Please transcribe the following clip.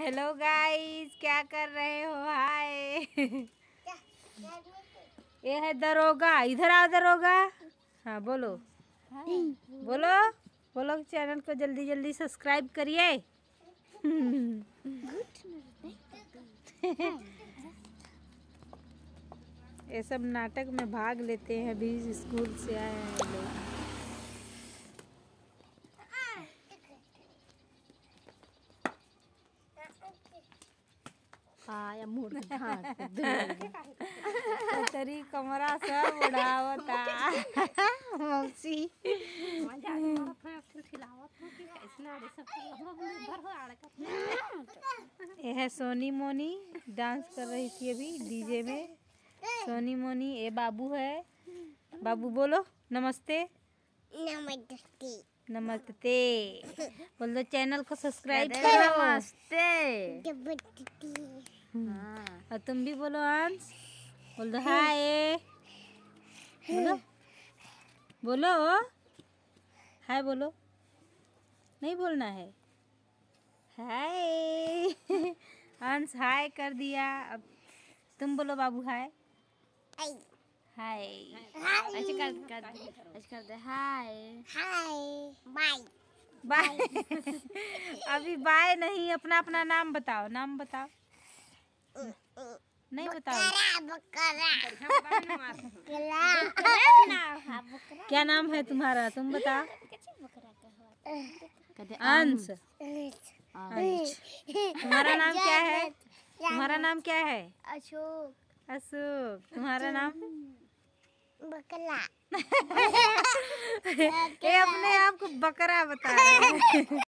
Hello guys क्या कर रहे हो हाय ये है दरोगा इधर आओ दरोगा हाँ बोलो बोलो बोलो चैनल को जल्दी जल्दी सब्सक्राइब करिए ये सब नाटक में भाग लेते हैं अभी स्कूल से आए हैं लोग तरी कमरा से उड़ावता मौसी यह सोनी मोनी डांस कर रही थी अभी डीजे में सोनी मोनी ये बाबू है बाबू बोलो नमस्ते नमस्ते नमस्ते बोल दो चैनल को सब्सक्राइब करो नमस्ते हाँ। और तुम भी बोलो अंश बोल दो हाय बोलो बोलो हाय बोलो नहीं बोलना है हाय अंश हाय कर दिया अब तुम बोलो बाबू hi hi hi hi bye bye अभी बाय नहीं अपना अपना नाम बताओ नाम बताओ नहीं बताओ क्या नाम है तुम्हारा तुम बताओ अंश तुम्हारा नाम क्या है तुम्हारा नाम क्या है अशोक अशोक तुम्हारा नाम बकरा ये अपने आप को बकरा बता रहे